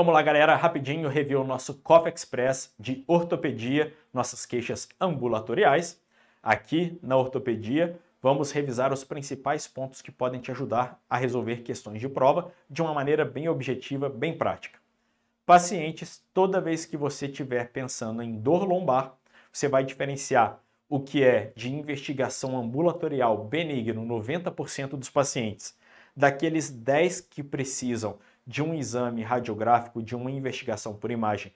Vamos lá, galera, rapidinho review o nosso Coffee Express de ortopedia, nossas queixas ambulatoriais. Aqui na ortopedia, vamos revisar os principais pontos que podem te ajudar a resolver questões de prova de uma maneira bem objetiva, bem prática. Pacientes, toda vez que você estiver pensando em dor lombar, você vai diferenciar o que é de investigação ambulatorial benigno, 90% dos pacientes, daqueles 10 que precisam de um exame radiográfico, de uma investigação por imagem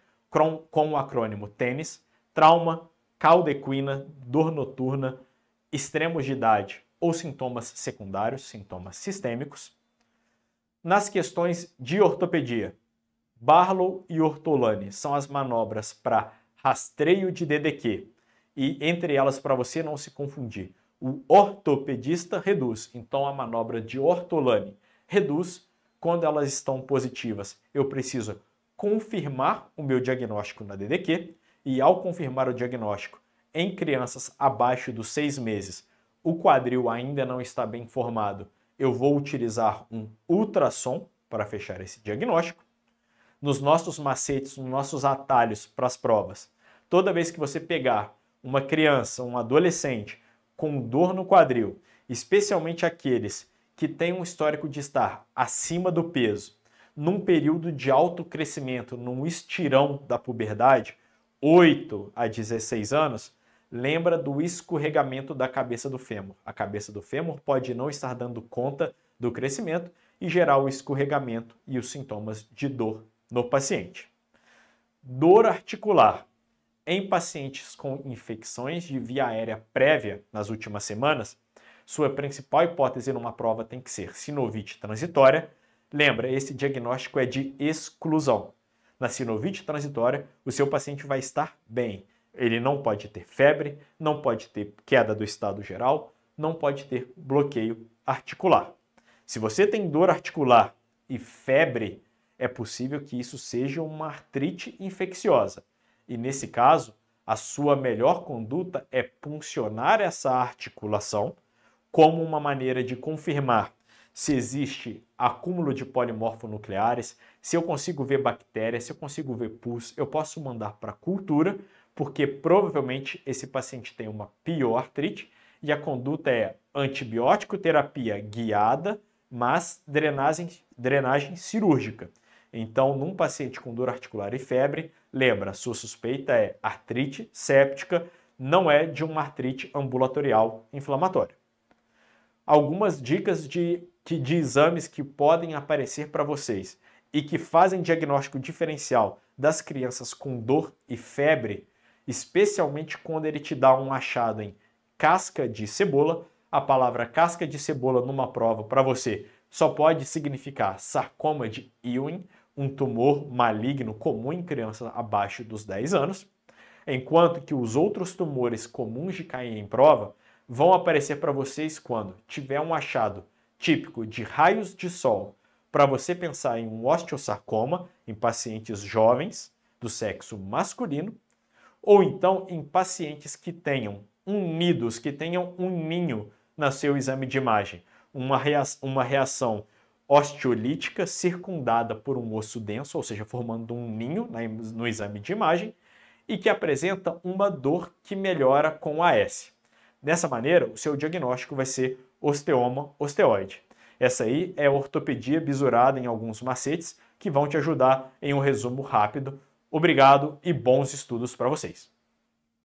com o acrônimo TêNIS, trauma, caldequina, dor noturna, extremos de idade ou sintomas secundários, sintomas sistêmicos. Nas questões de ortopedia, Barlow e Ortolani são as manobras para rastreio de DDQ e entre elas para você não se confundir, o ortopedista reduz, então a manobra de Ortolani reduz quando elas estão positivas, eu preciso confirmar o meu diagnóstico na DDQ, e ao confirmar o diagnóstico em crianças abaixo dos seis meses, o quadril ainda não está bem formado, eu vou utilizar um ultrassom para fechar esse diagnóstico. Nos nossos macetes, nos nossos atalhos para as provas, toda vez que você pegar uma criança, um adolescente com dor no quadril, especialmente aqueles que tem um histórico de estar acima do peso, num período de alto crescimento, num estirão da puberdade, 8 a 16 anos, lembra do escorregamento da cabeça do fêmur. A cabeça do fêmur pode não estar dando conta do crescimento e gerar o escorregamento e os sintomas de dor no paciente. Dor articular. Em pacientes com infecções de via aérea prévia nas últimas semanas, sua principal hipótese numa prova tem que ser sinovite transitória. Lembra, esse diagnóstico é de exclusão. Na sinovite transitória, o seu paciente vai estar bem. Ele não pode ter febre, não pode ter queda do estado geral, não pode ter bloqueio articular. Se você tem dor articular e febre, é possível que isso seja uma artrite infecciosa. E nesse caso, a sua melhor conduta é puncionar essa articulação como uma maneira de confirmar se existe acúmulo de polimorfonucleares, se eu consigo ver bactérias, se eu consigo ver pus, eu posso mandar para cultura, porque provavelmente esse paciente tem uma pioartrite e a conduta é antibiótico terapia guiada, mas drenagem, drenagem cirúrgica. Então, num paciente com dor articular e febre, lembra, sua suspeita é artrite séptica, não é de uma artrite ambulatorial inflamatória algumas dicas de, de exames que podem aparecer para vocês e que fazem diagnóstico diferencial das crianças com dor e febre, especialmente quando ele te dá um achado em casca de cebola. A palavra casca de cebola numa prova para você só pode significar sarcoma de Ewing, um tumor maligno comum em crianças abaixo dos 10 anos, enquanto que os outros tumores comuns de cair em prova vão aparecer para vocês quando tiver um achado típico de raios de sol para você pensar em um osteosarcoma em pacientes jovens do sexo masculino, ou então em pacientes que tenham unidos, que tenham um ninho no seu exame de imagem, uma, reação, uma reação osteolítica circundada por um osso denso, ou seja, formando um ninho no exame de imagem, e que apresenta uma dor que melhora com a S. Dessa maneira, o seu diagnóstico vai ser osteoma osteoide. Essa aí é ortopedia bisurada em alguns macetes que vão te ajudar em um resumo rápido. Obrigado e bons estudos para vocês.